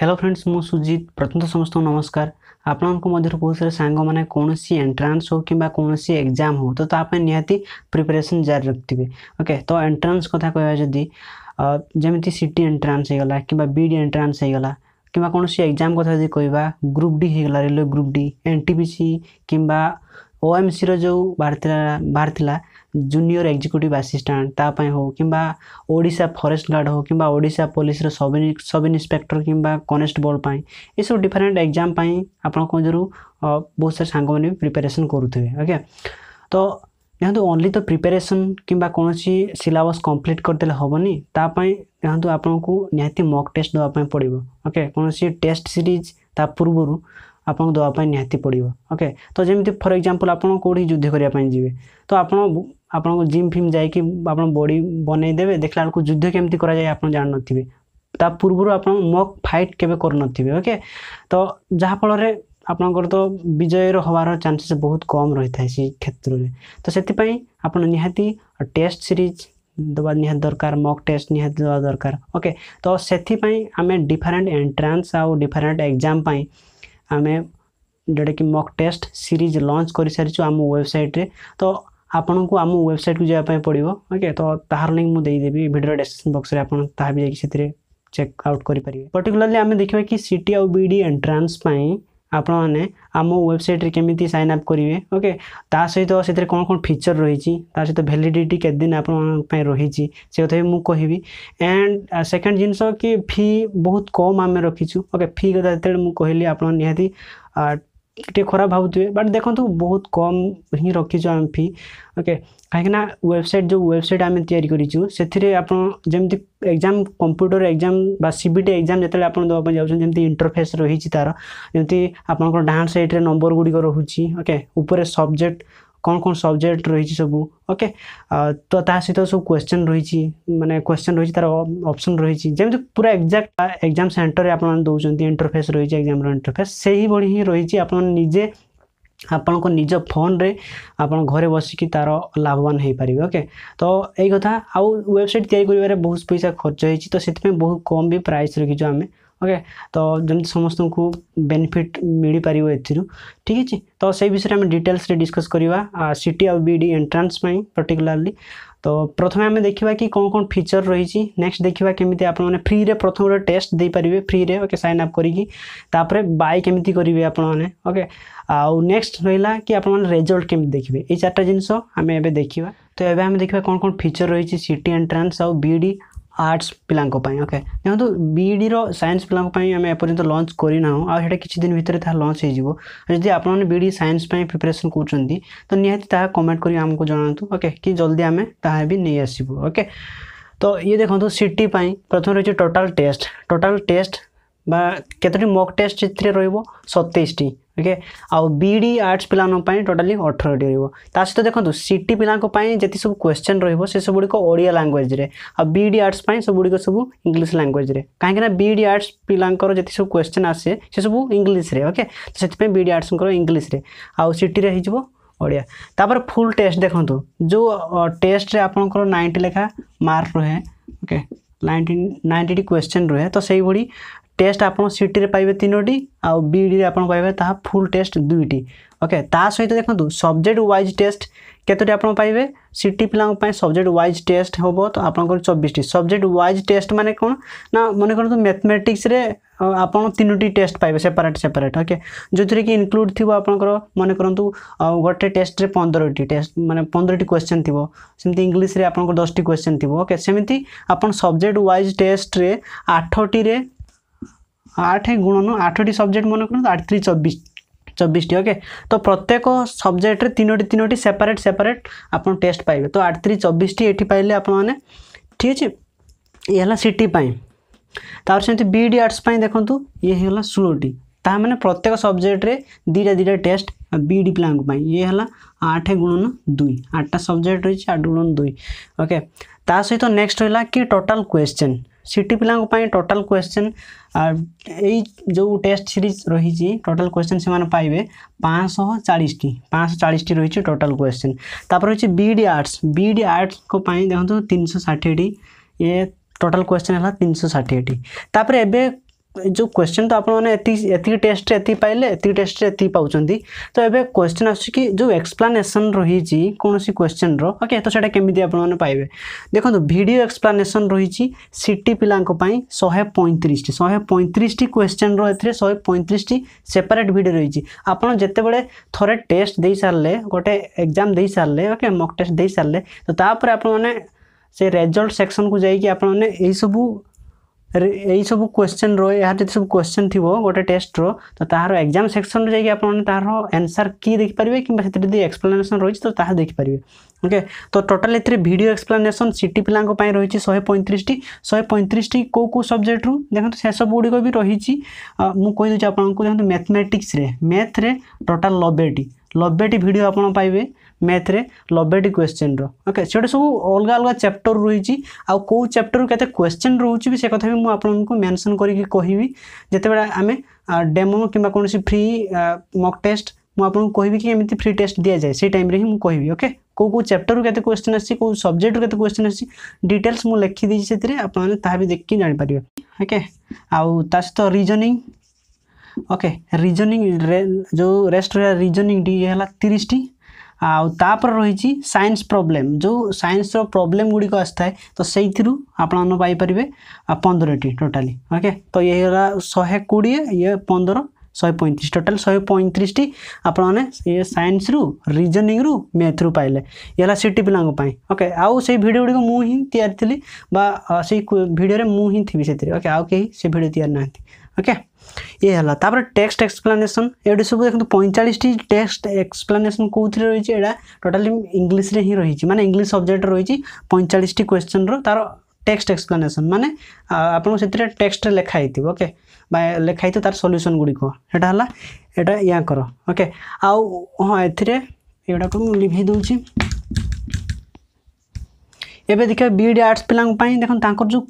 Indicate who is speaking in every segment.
Speaker 1: hello friends ମୁଁ ସୁଜିତ ପ୍ରଥମତଃ ସମସ୍ତଙ୍କୁ ନମସ୍କାର ଆପଣଙ୍କ ମଧ୍ୟରୁ ବହୁତ ସାରା ସାଙ୍ଗମାନେ କୌଣସି ଏଣ୍ଟ୍ରାନ୍ସ ହେଉ କିମ୍ବା କୌଣସି ଏକ୍ଜାମ୍ ହେଉ ତ ତା ପାଇଁ ନିହାତି ପ୍ରିପାରେସନ୍ ଜାରି ରଖିଥିବେ ଓକେ ତ ଏଣ୍ଟ୍ରାନ୍ସ କଥା କହିବା ଯଦି ଯେମିତି ସି ଟି ଏଣ୍ଟ୍ରାନ୍ସ ହୋଇଗଲା କିମ୍ବା ବି ଡ଼ି ଏଣ୍ଟ୍ରାନ୍ସ ହୋଇଗଲା କିମ୍ବା କୌଣସି ଏକ୍ଜାମ୍ କଥା ଯଦି କହିବା ଗ୍ରୁପ୍ ଡି ହୋଇଗଲା railway group D N T P C କିମ୍ବା ଓଏମ୍ସିର ଯେଉଁ ବାହାରିଥିଲା ବାହାରିଥିଲା ଜୁନିୟର ଏକ୍ଜିକ୍ୟୁଟିଭ୍ ଆସିଷ୍ଟାଣ୍ଟ ତା ପାଇଁ ହେଉ କିମ୍ବା ଓଡ଼ିଶା ଫରେଷ୍ଟ ଗାର୍ଡ଼ ହେଉ କିମ୍ବା ଓଡ଼ିଶା ପୋଲିସର ସବ୍ ସବ୍ ଇନ୍ସପେକ୍ଟର କିମ୍ବା କନେଷ୍ଟବଳ ପାଇଁ ଏସବୁ ଡିଫରେଣ୍ଟ ଏକ୍ଜାମ୍ ପାଇଁ ଆପଣଙ୍କ ମଧ୍ୟରୁ ବହୁତ ସାରା ସାଙ୍ଗମାନେ ବି ପ୍ରିପାରେସନ୍ କରୁଥିବେ ଓକେ ତ ଦେଖନ୍ତୁ ଓନ୍ଲି ତ ପ୍ରିପାରେସନ୍ କିମ୍ବା କୌଣସି ସିଲାବସ୍ କମ୍ପ୍ଲିଟ୍ କରିଦେଲେ ହେବନି ତା ପାଇଁ ଦେଖନ୍ତୁ ଆପଣଙ୍କୁ ନିହାତି ମକ୍ ଟେଷ୍ଟ ଦେବା ପାଇଁ ପଡ଼ିବ ଓକେ କୌଣସି ଟେଷ୍ଟ ସିରିଜ୍ ତା ପୂର୍ବରୁ ଆପଣଙ୍କୁ ଦେବା ପାଇଁ ନିହାତି ପଡ଼ିବ ଓକେ ତ ଯେମିତି ଫର୍ ଏକ୍ଜାମ୍ପଲ୍ ଆପଣ କେଉଁଠି ଯୁଦ୍ଧ କରିବା ପାଇଁ ଯିବେ ତ ଆପଣ ଆପଣଙ୍କ ଜିମ୍ ଫିମ୍ ଯାଇକି ଆପଣ ବଡ଼ି ବନେଇ ଦେବେ ଦେଖିଲା ବେଳକୁ ଯୁଦ୍ଧ କେମିତି କରାଯାଏ ଆପଣ ଜାଣିନଥିବେ ତା ପୂର୍ବରୁ ଆପଣ ମକ୍ ଫାଇଟ୍ କେବେ କରୁନଥିବେ ଓକେ ତ ଯାହାଫଳରେ ଆପଣଙ୍କର ତ ବିଜୟର ହେବାର ଚାନ୍ସେସ୍ ବହୁତ କମ୍ ରହିଥାଏ ସେଇ କ୍ଷେତ୍ରରେ ତ ସେଥିପାଇଁ ଆପଣ ନିହାତି ଟେଷ୍ଟ ସିରିଜ୍ ଦେବା ନିହାତି ଦରକାର ମକ୍ ଟେଷ୍ଟ ନିହାତି ଦେବା ଦରକାର ଓକେ ତ ସେଥିପାଇଁ ଆମେ ଡିଫରେଣ୍ଟ ଏଣ୍ଟ୍ରାନ୍ସ ଆଉ ଡିଫରେଣ୍ଟ ଏକ୍ଜାମ୍ ପାଇଁ आम जोटा कि मक टेस्ट सीरीज लंच कर सारी आम वेबसाइट्रे तो आपन को आम वेबसाइट को जाए पड़ो ओके तो तहार लिंक मुझेदेवी भिडियो डेस्क्रिप्स बक्स में आज ताकि चेक आउट करेंगे पर्टिकुला देखा कि सी टी आउ बी एंट्रांस एंट्रान्स ଆପଣମାନେ ଆମ ୱେବସାଇଟ୍ରେ କେମିତି ସାଇନ୍ ଅପ୍ କରିବେ ଓକେ ତା ସହିତ ସେଥିରେ କ'ଣ କ'ଣ ଫିଚର୍ ରହିଛି ତା ସହିତ ଭ୍ୟାଲିଡ଼ିଟି କେତେ ଦିନ ଆପଣମାନଙ୍କ ପାଇଁ ରହିଛି ସେ କଥା ବି ମୁଁ କହିବି ଆଣ୍ଡ ସେକେଣ୍ଡ ଜିନିଷ କି ଫି ବହୁତ କମ୍ ଆମେ ରଖିଛୁ ଓକେ ଫି କଥା ଯେତେବେଳେ ମୁଁ କହିଲି ଆପଣ ନିହାତି ଟିକେ ଖରାପ ଭାବୁଥିବେ ବଟ୍ ଦେଖନ୍ତୁ ବହୁତ କମ୍ ହିଁ ରଖିଛୁ ଆମେ ଫି ଓକେ କାହିଁକିନା ୱେବସାଇଟ୍ ଯେଉଁ ୱେବସାଇଟ୍ ଆମେ ତିଆରି କରିଛୁ ସେଥିରେ ଆପଣ ଯେମିତି ଏକ୍ଜାମ୍ କମ୍ପ୍ୟୁଟର ଏକ୍ଜାମ୍ ବା ସି ବି ଟି ଏକ୍ଜାମ୍ ଯେତେବେଳେ ଆପଣ ଦେବା ପାଇଁ ଯାଉଛନ୍ତି ଯେମିତି ଇଣ୍ଟରଫେସ୍ ରହିଛି ତା'ର ଯେମିତି ଆପଣଙ୍କର ଡାନ୍ସ ସାଇଡ଼୍ରେ ନମ୍ବର ଗୁଡ଼ିକ ରହୁଛି ଓକେ ଉପରେ ସବଜେକ୍ଟ କ'ଣ କ'ଣ ସବଜେକ୍ଟ ରହିଛି ସବୁ ଓକେ ତ ତା ସହିତ ସବୁ କ୍ୱେଶ୍ଚନ୍ ରହିଛି ମାନେ କ୍ୱେଶ୍ଚନ୍ ରହିଛି ତା'ର ଅପସନ୍ ରହିଛି ଯେମିତି ପୁରା ଏକ୍ଜାକ୍ଟ ଏକ୍ଜାମ୍ ସେଣ୍ଟରରେ ଆପଣମାନେ ଦେଉଛନ୍ତି ଇଣ୍ଟରଫେସ୍ ରହିଛି ଏକ୍ଜାମ୍ର ଇଣ୍ଟରଫେସ୍ ସେହିଭଳି ହିଁ ରହିଛି ଆପଣମାନେ ନିଜେ ଆପଣଙ୍କ ନିଜ ଫୋନ୍ରେ ଆପଣ ଘରେ ବସିକି ତା'ର ଲାଭବାନ ହୋଇପାରିବେ ଓକେ ତ ଏଇ କଥା ଆଉ ୱେବସାଇଟ୍ ତିଆରି କରିବାରେ ବହୁତ ପଇସା ଖର୍ଚ୍ଚ ହେଇଛି ତ ସେଥିପାଇଁ ବହୁତ କମ୍ ବି ପ୍ରାଇସ୍ ରଖିଛୁ ଆମେ ओके तो जमी समस्त को बेनिफिट मिल पार ठीक अच्छे तो से विषय में डिटेल्स डिस्कस करवा सी टी आउ बी एंट्रान्स पर्टिकुलाली तो प्रथम आम देखा कि कौन कौन फिचर रही नेक्स्ट देखा केमी आप फ्री रे प्रथम टेस्ट दे पारे फ्री में ओके सैन आप करके बाय केमी करेंगे आपने ओके आउ नेक्स्ट रहा कि आपजल्ट केमी देखिए ये चार्टा जिनस आम एवं देखा तो ये आम देखा कौन कौन फिचर रही सीट टी एंट्रान्स आउ बी आर्ट्स पाई ओके देखो बीईडी रायन्स पाई आम एपर्तंत लंच करना आटे किसी दिन भितर ता लंच होती आपने बीड सैंस प्रिपेरेसन करो निहा कमेंट करके कि जल्दी आम ताबू ओके तो ये देखो सीट प्रथम रही टोटाल टेस्ट टोटाल टेस्ट বা কতটি মক টেস্ট চিত্র রইবো 27 টি ঠিক আছে আ বিডি আর্টস প্ল্যান আপে টোটালি 18 টি রইবো তাছতে দেখো সিটি প্ল্যান কো পায় যেতিসব কোশ্চেন রইবো সেসবডি কো ওড়িয়া ল্যাঙ্গুয়েজ রে আ বিডি আর্টস পায় সবডি কো সব ইংলিশ ল্যাঙ্গুয়েজ রে কাহে কেনা বিডি আর্টস প্ল্যান কো যেতিসব কোশ্চেন আছে সেসবু ইংলিশ রে ওকে তেতি পে বিডি আর্টস কো ইংলিশ রে আ সিটি রইজিব ওড়িয়া তাপর ফুল টেস্ট দেখো তো যে টেস্টে আপন কো 90 লেখা মার্ক রহে ওকে 90 টি কোশ্চেন রহে তো সেই বড়ি টেস্ট আপনার সিটিরে পাইবে তিনোটি আউ বিইডি আপনার পাইবে তাহা ফুল টেস্ট দুইটি ওকে তা সহিত দেখুন সবজেক্ট ওয়াইজ টেস্ট কতটি আপনার পাইবে সিটি পিলাঙ্ সবজেক্ট ওয়াইজ টেস্ট হব তো আপনার চব্বিশটি সবজেক্ট ওয়াইজ টেস্ট মানে কোণ না মনে করতো ম্যাথমেটিক্সরে ଆପଣ ତିନୋଟି ଟେଷ୍ଟ ପାଇବେ ସେପାରେଟ୍ ସେପାରେଟ୍ ଓକେ ଯେଉଁଥିରେ କି ଇନକ୍ଲୁଡ଼ ଥିବ ଆପଣଙ୍କର ମନେ କରନ୍ତୁ ଗୋଟେ ଟେଷ୍ଟରେ ପନ୍ଦରଟି ଟେଷ୍ଟ ମାନେ ପନ୍ଦରଟି କ୍ୱେଶ୍ଚନ୍ ଥିବ ସେମିତି ଇଂଲିଶରେ ଆପଣଙ୍କର ଦଶଟି କ୍ୱେଶ୍ଚନ୍ ଥିବ ଓକେ ସେମିତି ଆପଣ ସବଜେକ୍ଟ ୱାଇଜ୍ ଟେଷ୍ଟରେ ଆଠଟିରେ আঠ গুণন আঠটি সবজেক্ট মনে করুন আট ত্রিশ চব্বিশ চব্বিশটি ওকে তো প্রত্যেক সবজেক্টরে তিনোটি তিনোটি সেপারেট সেপারেট আপনার টেস্ট পাইবে তো আট ত্রিশ চব্বিশটি এটি পাইলে আপনার ঠিক আছে ইয়ে হল সিটি পাই তাপরে সেমতি বিইডি আর্টস পাই দেখন্তু ইয়ে হল ষোলটি তার মানে প্রত্যেক সবজেক্টরে দুইটা দুইটা টেস্ট বিইডি পিলাঙ্ক পাই ইয়ে হল আঠ গুণন দুই আটটা সবজেক্ট রয়েছে আট গুণন দুই ওকে তা সহিত নেক্সট রহিলা কি টোটাল কোয়েশ্চেন সিটি পিলাঙ্ক পাই টোটাল কোয়েশ্চেন जो टेस्ट सीरीज रही टोटाल क्वेश्चन से पाँचशह चालीस पाँच चालीस रही है टोटाल क्वेश्चन तपर हो आर्ट्स बीड आर्ट्स देखो तीन सौ षाठी ए टोटल क्वेश्चन है तीन सौ षाठी तापर एवं जो क्वेश्चन तो आपने टेस्ट एति पाइले टेस्ट एति पाँच तो ये क्वेश्चन आस जो एक्सप्लानेसन रही कौन क्वेश्चन रके तो सैटा केमी आपने पाइबे देखो भिड एक्सप्लानेसन रही सीटी पाई शहे पैंतीस शहे पैंतीस क्वेश्चन रे पैंतीस सेपरेट भिड रही आपड़ जितेबले थे टेस्ट दे सारे गोटे एक्जाम दे सारे ओके मक टेस्ट दे सारे तो तापर आपने सेक्शन को जाइए आपने यही सबू यही सब क्वेश्चन रही सब क्वेश्चन थी गोटे टेस्ट रो रहा एक्जाम सेक्शन जाइए तरह एनसर कि देखिपारे कि एक्सप्लेनेसन रही तो देखिपारे ओके तो टोटाल एड एक्सप्लेनेसन सिटी पिला रही शहे पैंतीस शहे पैंतीस कौ कौ सब्जेक्ट रू देखते से सब गुड़िक भी रही मुझे आपको देखते मैथमेटिक्स मैथ्रे टोटाल नबेटी नबेटी भिड आप मैथ्रे लबेट क्वेश्चन रोके से सब अलग अलग चैप्टर रही कौ चैप्टर के क्वेश्चन रोचे भी से कथा भी मुझे मेनसन करी कह आम डेमो कि फ्री मक टेस्ट मुझे कहबी कि फ्री टेस्ट दि जाए से टाइम ही कह ओके कौ कौ चैप्टर के क्वेश्चन आसी कौ सब्जेक्ट के क्वेश्चन आसी डिटेल्स मुझे लिखीदी से आने भी देखिए जापर ओके आसत रिजनिंग ओके रिजनिंग जो रेस्ट रिजनिंग डी है तीस टी आपर रही सैंस प्रोब्लेम जो सैन्स रोब्लेम गुड़िक आए तो से आपर पंदर टी टोटाली ओके तो ये शहे कोड़े ये पंदर शहे पैंतीस टोटाल शहे पैंतीस टी आप सैंस रु रिजनिंग रु मैथ रु पाइले ये सीटी पाई ओके आई भिड गुड़ी मुँह ही या भिडे थी से ओके आउ के भिड तैयारी ना ওকে ইয়ে হল তাপরে টেক্সট এক্সপ্লানেসন এটি সব দেখুন পঁয়চাশটি টেক্সট এক্সপ্লানেসন কোথায় রয়েছে এটা টোটালি ইংলিশে হি রয়েছে মানে ইংলিশ সবজেক্ট রয়েছে পঁয়চাশটি কোয়েশ্চেন্র তার টেক্সট এক্সপ্লানেসন মানে আপনার সেটি টেক্সটে লেখা হয়েছে ওকে বা লেখা হয়েছে তার সল্যুসন গুড়ি এটা হল এটা ইয়াঙ্কর ওকে আউ হ্যাঁ এতে এগুলো লিভি দেছি एवं देखिए बी आर्ट्स पाला देख तर जो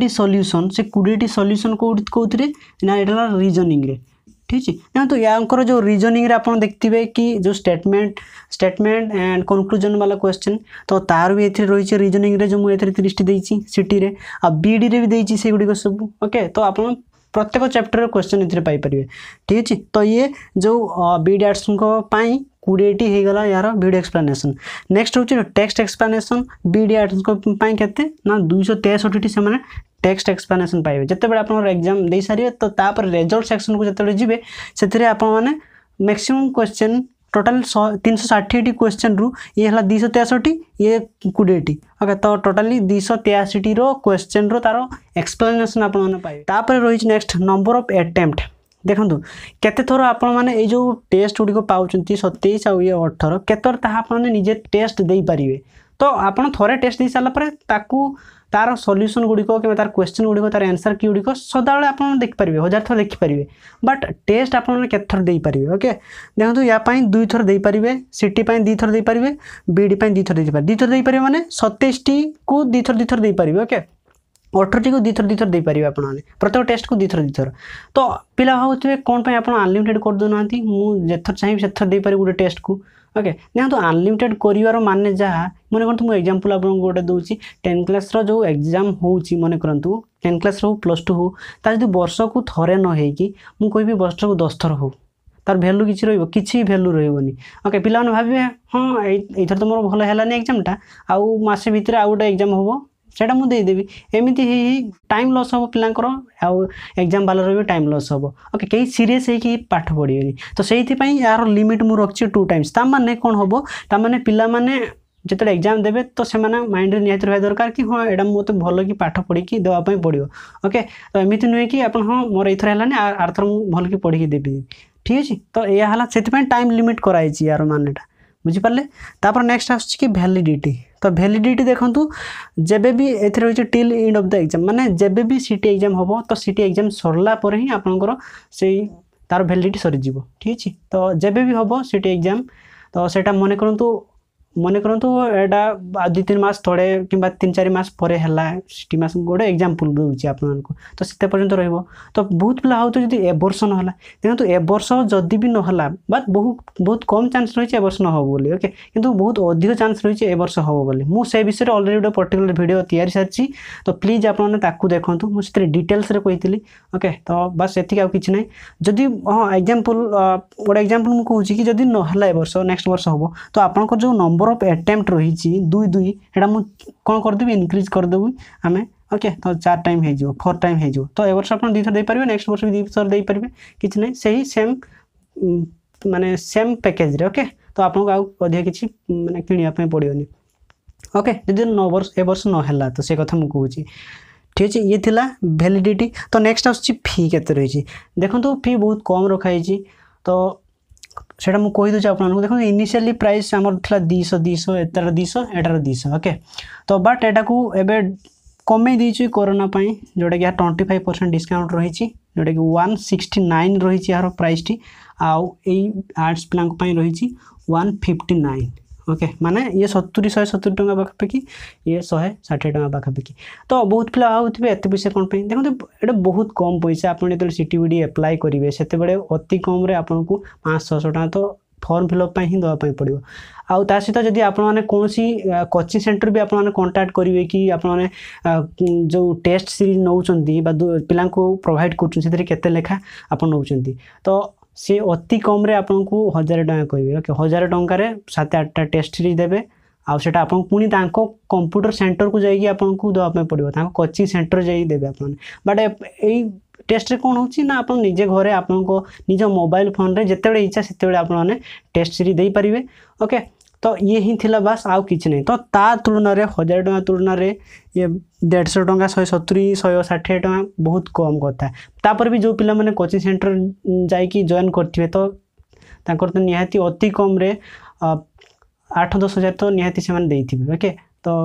Speaker 1: टी सल्यूसन से कोड़े कोड़ेटी सल्यूसन कौट कौरे ना यहाँ रिजनिंग ठीक है तो यहाँ जो रिजनिंग आप देखते कि जो स्टेटमेंट स्टेटमेंट एंड कंक्लूजन वाला क्वेश्चन तो तार भी रही है रिजनिंग रे जो मुझे तीस टी सी आईडी भी देगुड़ सब ओके तो आप प्रत्येक चैप्टर क्वेश्चन एपारे ठीक है तो ये जो बी डी आर्ट्स କୋଡ଼ିଏଟି ହେଇଗଲା ଏହାର ଭିଡ଼ିଓ ଏକ୍ସପ୍ଲାନେସନ୍ ନେକ୍ସଟ୍ ହେଉଛି ଟେକ୍ସଟ୍ ଏକ୍ସପ୍ଲାନେସନ୍ ବିଡ଼ିଏ ଆଇଟମ୍ସଙ୍କ ପାଇଁ କେତେ ନା ଦୁଇଶହ ତେଷଠିଟି टेक्स्ट एक्सप्लानेसन पाइबे जतबे आप एक्जाम दे सारे तो रेजल्ट सेक्शन को जो जी से मैक्सीम क्वेश्चन टोटाल तीन सौ षाठी क्वेश्चन रु ये है दुई तेसठी ये कोड़ेटी ओके तो टोटाली दुई तेयाशीटी क्वेश्चन रो तार एक्सप्लानेसन आप रही नेक्स्ट नंबर अफ एटेम्प्ट देखो केत आपने जो टेस्ट गुड़िक पाँच आउ ये अठर केतर निजे टेस्ट दे पारे तो आप थे टेस्ट दे सारापर ताक तार सल्यूसन गुड़िक कि तार क्वेश्चन गुड़िक तार आंसर की गुड़िक सदा आप देखिपर हजार थर देखिपारे बट टेस्ट आपतर देपारे ओके देखो यापाई दुई थर देपारे सीटी दुई थर देपारे बीड दुई थर दे दुई थर देपारे मैंने सतैश टी दुई थर दुई थर देपारे ओके ଅଠରଟିକୁ ଦୁଇଥର ଦୁଇଥର ଦେଇପାରିବେ ଆପଣମାନେ ପ୍ରତ୍ୟେକ ଟେଷ୍ଟକୁ ଦୁଇଥର ଦୁଇଥର ତ ପିଲା ଭାବୁଥିବେ କ'ଣ ପାଇଁ ଆପଣ ଅନଲିମିଟେଡ଼ କରିଦେଉନାହାନ୍ତି ମୁଁ ଯେଥର ଚାହିଁବି ସେଥର ଦେଇପାରିବି ଗୋଟେ ଟେଷ୍ଟକୁ ଓକେ ଦେଖନ୍ତୁ ଅନଲିମିଟେଡ଼ କରିବାର ମାନେ ଯାହା ମନେ କରନ୍ତୁ ମୁଁ ଏକ୍ଜାମ୍ପଲ୍ ଆପଣଙ୍କୁ ଗୋଟେ ଦେଉଛି ଟେନ୍ଥ କ୍ଲାସ୍ର ଯେଉଁ ଏକ୍ଜାମ୍ ହେଉଛି ମନେ କରନ୍ତୁ ଟେନ୍ କ୍ଲାସ୍ର ହଉ ପ୍ଲସ୍ ଟୁ ହଉ ତା ଯଦି ବର୍ଷକୁ ଥରେ ନ ହେଇକି ମୁଁ କହିବି ବର୍ଷକୁ ଦଶ ଥର ହଉ তার ভ্যালু କିଛି রইব কিছু ভ্যালু রহবনি ওকে পিলামানে ভাববে হ্যাঁ ଏଇଥର ତ ମୋର ଭଲ ହେଲାନି এক্সামটা ଆଉ ମାସେ ଭିତରେ ଆଉ ଗୋଟେ এক্সাম ହେବ ସେଇଟା ମୁଁ ଦେଇଦେବି ଏମିତି ହେଇ ହେଇ ଟାଇମ୍ ଲସ୍ ହେବ ପିଲାଙ୍କର ଆଉ ଏକ୍ଜାମ୍ ବାଲାର ବି ଟାଇମ୍ ଲସ୍ ହେବ ଓକେ କେହି ସିରିୟସ୍ ହେଇକି ପାଠ ପଢ଼ିବେନି ତ ସେଇଥିପାଇଁ ଏହାର ଲିମିଟ୍ ମୁଁ ରଖିଛି ଟୁ ଟାଇମ୍ସ ତା'ମାନେ କ'ଣ ହେବ ତା'ମାନେ ପିଲାମାନେ ଯେତେବେଳେ ଏକ୍ଜାମ୍ ଦେବେ ତ ସେମାନେ ମାଇଣ୍ଡରେ ନିହାତି ରହିବା ଦରକାର କି ହଁ ଏଇଟା ମୋତେ ଭଲ କି ପାଠ ପଢ଼ିକି ଦେବା ପାଇଁ ପଡ଼ିବ ଓକେ ତ ଏମିତି ନୁହେଁ କି ଆପଣ ହଁ ମୋର ଏଇଥର ହେଲାନି ଆରଥର ମୁଁ ଭଲ କି ପଢ଼ିକି ଦେବି ଠିକ୍ ଅଛି ତ ଏହା ହେଲା ସେଥିପାଇଁ ଟାଇମ୍ ଲିମିଟ୍ କରାଯାଇଛି ଏହାର ମାନେଟା বুঝিপারে তাপরে নেক্সট আসছে কি ভ্যালিডিটি তো ভ্যালিডিটি দেখন্তু যেবে বি এতে রয়েছে till end of the exam মানে যেবে বি সিটি এক্সাম হব তো সিটি এক্সাম সরলা পরে হি আপনার সেই তার ভ্যালিডিটি সরিযোগ ঠিক আছে তো যেবে বি হব সিটি এক্সাম তো সেটা মনে করতু মনে করতু এটা দুই তিন মাস থে কিংবা তিন চারি মাস পরে হল সিটি মাস গোটে এক্সাম্পল দেছি আপোনাক তো সেতে পৰ্যন্ত রহব তো বহু পিলা হোত যদি এবর্ষ নহল দেখুন এবর্ষ যদি বি নহল বা বহুত বহুত কম চান্স রয়েছে এবর্ষ নহব বুলি ওকে কিন্তু বহুত অধিক চান্স রয়েছে এবর্ষ হব বুলি মই সেই বিষয়ে অলৰেডি গোটে পর্টিকুলার ভিডিঅ' তিয়ারি সারিছি তো প্লিজ আপনার তাকে দেখুন মু সে ডিটেলসে কইলি ওকে তো বা সে কিছু নাই যদি হ্যাঁ এক্সাম্পল গোটে এক্সাম্পল মু কুচি কি যদি নহল এবর্ষ নেক্সট বর্ষ হব তো আপনার যে নম্বৰ नंबर ऑफ अटेम्प्ट रही दुई दुई এটা कौन करदेवि इनक्रिज करदेवि आम ओके तो चार टाइम हो फोर टाइम हो तो ए वर्ष आप दुई थर दे पारे नेक्स्ट वर्ष भी दुई थर दे पारे कि ना से ही सेम मानने सेम पैकेज ओके तो आपको आउ अधिक किसी मैंने किणापी पड़ोनी ओके जदि नौ वर्ष ए वर्ष नहला तो से कथा मुझे ठीक ঠিক ये थिला লা तो नेक्स्ट নেক্সট আসছে ফি কত রয়েছে দেখুন তো ফি বহুত কম রখা হয়েছে তো ସେଇଟା ମୁଁ କହିଦେଉଛି ଆପଣମାନଙ୍କୁ ଦେଖନ୍ତୁ ଇନିସିଆଲି ପ୍ରାଇସ୍ ଆମର ଥିଲା ଦୁଇଶହ ଦୁଇଶହ ଏଟାର ଦୁଇଶହ ଏଟାର ଦୁଇଶହ ଓକେ ତ ବଟ୍ ଏଇଟାକୁ ଏବେ କମେଇ ଦେଇଛି କରୋନା ପାଇଁ ଯେଉଁଟାକି ଏହା ଟ୍ୱେଣ୍ଟି ଫାଇଭ୍ ପରସେଣ୍ଟ ଡିସକାଉଣ୍ଟ ରହିଛି ଯେଉଁଟାକି ୱାନ୍ ସିକ୍ସଟି ନାଇନ୍ ରହିଛି ଏହାର ପ୍ରାଇସ୍ଟି ଆଉ ଏଇ ଆର୍ଟ୍ସ ପିଲାଙ୍କ ପାଇଁ ରହିଛି ୱାନ୍ ଫିଫ୍ଟି ନାଇନ୍ ওকে মানে ইয়ে সতুরি শহে সতুরি টাকা পাখাপাখি ইয়ে শহে ষাঠিয়ে টাকা পাখাপাখি তো বহুত পিলা আউথিবে এত পয়সা কোণ পাই দেখুন এটা বহুত কম পয়সা আপনার যেত সিটিবিডি আপ্লাই করবে সেতবে অতি কমরে আপনার পাঁচ ছশো টাকা তো ଫର୍ମ ଫିଲ୍ଅପ୍ ପାଇଁ ହିଁ ଦେବା ପାଇଁ ପଡ଼ିବ ଆଉ ତା ସହିତ ଯଦି ଆପଣମାନେ କୌଣସି କୋଚିଂ ସେଣ୍ଟର ବି ଆପଣମାନେ କଣ୍ଟାକ୍ଟ କରିବେ କି ଆପଣମାନେ ଯେଉଁ ଟେଷ୍ଟ ସିରିଜ୍ ନେଉଛନ୍ତି ବା ପିଲାଙ୍କୁ ପ୍ରୋଭାଇଡ଼ କରୁଛନ୍ତି ସେଥିରେ କେତେ ଲେଖା ଆପଣ ନେଉଛନ୍ତି ତ सी अति কমরে আপনার हजार টাকা कह हजार टकर आठटा टेस्ट सीरीज देते आटा आप पुणी कंप्यूटर सेन्टर को जाइए आपको देवाई पड़ो कोचिंग सेन्टर जाइए आप बट यही टेस्ट्रे कौन होना आप निजे घर आप निज मोबाइल फोन जिते इच्छा से आप टेस्ट सीरीज दे पारे ओके ତ ଇଏ ହିଁ ଥିଲା ବାସ୍ ଆଉ କିଛି ନାହିଁ ତ ତା ତୁଳନାରେ ହଜାର ଟଙ୍କା ତୁଳନାରେ ଇଏ ଦେଢ଼ଶହ ଟଙ୍କା ଶହେ ସତୁରି ଶହେ ଷାଠିଏ ଟଙ୍କା ବହୁତ କମ୍ କଥା ତାପରେ ବି ଯେଉଁ ପିଲାମାନେ କୋଚିଂ ସେଣ୍ଟର ଯାଇକି ଜଏନ୍ କରିଥିବେ ତ ତାଙ୍କର ତ ନିହାତି ଅତି କମ୍ରେ ଆଠ ଦଶ ହଜାର ତ ନିହାତି ସେମାନେ ଦେଇଥିବେ ଓକେ ତ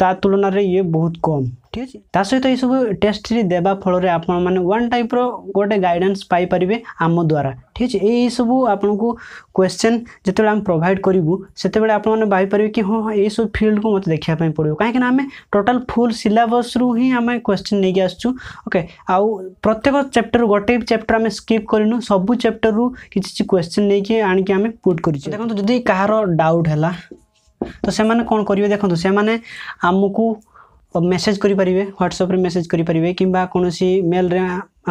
Speaker 1: ତା ତୁଳନାରେ ଇଏ ବହୁତ କମ୍ ঠিক আছে ତା ସହିତ ଏସବୁ ଟେଷ୍ଟରେ ଦେବା ଫଳରେ ଆପଣମାନେ ୱାନ୍ ଟାଇପ୍ର ଗୋଟେ ଗାଇଡ଼ାନ୍ସ ପାଇପାରିବେ ଆମ ଦ୍ୱାରା ঠিক ଅଛି ଏଇସବୁ ଆପଣଙ୍କୁ କ୍ୱେଶ୍ଚନ୍ ଯେତେବେଳେ ଆମେ ପ୍ରୋଭାଇଡ଼ କରିବୁ ସେତେବେଳେ ଆପଣମାନେ ଭାବିପାରିବେ କି ହଁ ଏଇସବୁ ଫିଲ୍ଡକୁ ମୋତେ ଦେଖିବା ପାଇଁ ପଡ଼ିବ କାହିଁକିନା ଆମେ ଟୋଟାଲ୍ ଫୁଲ୍ ସିଲାବସ୍ରୁ ହିଁ ଆମେ କ୍ୱେଶ୍ଚନ୍ ନେଇକି ଆସିଛୁ ଓକେ ଆଉ ପ୍ରତ୍ୟେକ ଚାପ୍ଟର ଗୋଟେ ଚାପ୍ଟର ଆମେ ସ୍କିପ୍ କରିନୁ ସବୁ ଚାପ୍ଟରରୁ କିଛି କିଛି କ୍ୱେଶ୍ଚନ୍ ନେଇକି ଆଣିକି ଆମେ ପୁଟ୍ କରିଛୁ ଦେଖନ୍ତୁ ଯଦି କାହାର ଡାଉଟ୍ ହେଲା ତ ସେମାନେ କ'ଣ କରିବେ ଦେଖନ୍ତୁ ସେମାନେ ଆମକୁ ମେସେଜ୍ କରିପାରିବେ ହ୍ୱାଟ୍ସଅପ୍ରେ ମେସେଜ୍ କରିପାରିବେ କିମ୍ବା କୌଣସି ମେଲ୍ରେ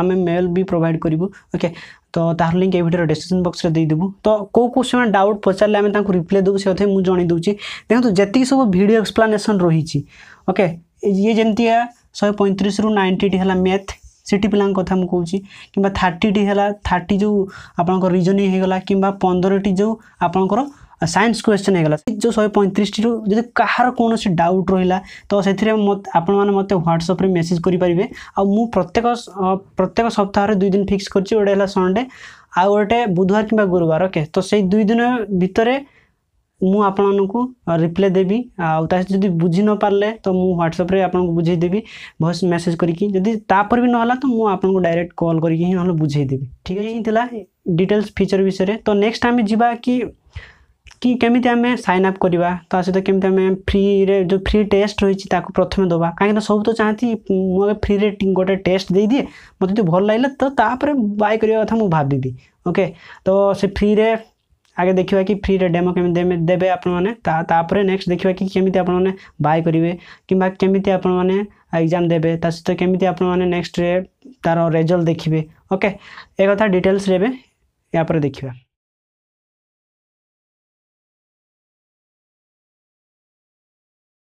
Speaker 1: ଆମେ ମେଲ୍ ବି ପ୍ରୋଭାଇଡ଼୍ କରିବୁ ଓକେ ତ ତାହାର ଲିଙ୍କ୍ ଏଇ ଭିଡ଼ିଓର ଡେସ୍କ୍ରିପସନ୍ ବକ୍ସରେ ଦେଇଦେବୁ ତ କେଉଁ କେଉଁ ସେମାନେ ଡାଉଟ୍ ପଚାରିଲେ ଆମେ ତାଙ୍କୁ ରିପ୍ଲାଏ ଦେବୁ ସେ କଥା ମୁଁ ଜଣାଇ ଦେଉଛି ଦେଖନ୍ତୁ ଯେତିକି ସବୁ ଭିଡ଼ିଓ ଏକ୍ସପ୍ଲାନେସନ୍ ରହିଛି ଓକେ ଇଏ ଯେମିତିଆ ଶହେ ପଇଁତିରିଶରୁ ନାଇଣ୍ଟିଟି ହେଲା ମ୍ୟାଥ୍ ସିଟି ପିଲାଙ୍କ କଥା ମୁଁ କହୁଛି କିମ୍ବା ଥାର୍ଟିଟି ହେଲା ଥାର୍ଟି ଯେଉଁ ଆପଣଙ୍କର ରିଜନିଂ ହୋଇଗଲା କିମ୍ବା ପନ୍ଦରଟି ଯେଉଁ ଆପଣଙ୍କର সায়েন্স কোয়েশ্চেন হয়েগলা যে শহে পঁয়ত্রিশটি যদি কাহার কৌশি ডাউট রহিলা তো সেথিরে আপন মানে মতো হোয়াটসঅ্যাপে মেসেজ করিপারে আপনি প্রত্যেক প্রত্যেক সপ্তাহের দুই দিন ফিক্স করছি গোটে হল সনডে আউ গোটে বুধবার কিংবা গুরুবার ওকে তো সেই দুই দিন ভিতরে ମୁଁ ଆପଣମାନଙ୍କୁ ରିପ୍ଲାଏ ଦେବି ଆଉ ତା ସହିତ ଯଦି ବୁଝି ନ ପାରିଲେ ତ ମୁଁ ହ୍ୱାଟ୍ସଆପ୍ରେ ଆପଣଙ୍କୁ ବୁଝେଇ ଦେବି ଭଏସ୍ ମେସେଜ୍ କରିକି ଯଦି ତାପରେ ବି ନହେଲା ତ ମୁଁ ଆପଣଙ୍କୁ ଡାଇରେକ୍ଟ କଲ୍ କରିକି ହିଁ ନହେଲେ ବୁଝେଇ ଦେବି ଠିକ୍ ଅଛି ହିଁ ଥିଲା ଡିଟେଲ୍ସ ଫିଚର୍ ବିଷୟରେ ତ ନେକ୍ସଟ ଆମେ ଯିବା କି କି କେମିତି ଆମେ ସାଇନ୍ ଅପ୍ କରିବା ତା ସହିତ କେମିତି ଆମେ ଫ୍ରିରେ ଯେଉଁ ଫ୍ରି ଟେଷ୍ଟ ରହିଛି ତାକୁ ପ୍ରଥମେ ଦେବା କାହିଁକିନା ସବୁ ତ ଚାହାନ୍ତି ମୁଁ ଏବେ ଫ୍ରିରେ ଗୋଟେ ଟେଷ୍ଟ ଦେଇଦିଏ ମୋତେ ଯଦି ଭଲ ଲାଗିଲା ତ ତାପରେ ବାଏ କରିବା କଥା ମୁଁ ଭାବିବି ଓକେ ତ ସେ ଫ୍ରିରେ ଆଗେ ଦେଖିବା କି ଫ୍ରିରେ ଡେମୋ କେମିତି ଦେବେ ଆପଣମାନେ ତାପରେ ନେକ୍ସଟ ଦେଖିବା କି କେମିତି ଆପଣମାନେ ବାଏ କରିବେ କିମ୍ବା କେମିତି ଆପଣମାନେ ଏକ୍ଜାମ୍ ଦେବେ ତା ସହିତ କେମିତି ଆପଣମାନେ ନେକ୍ସଟରେ ତା'ର ରେଜଲ୍ଟ ଦେଖିବେ ଓକେ ଏ କଥା ଡିଟେଲ୍ସରେ ଏବେ ୟା ପରେ ଦେଖିବା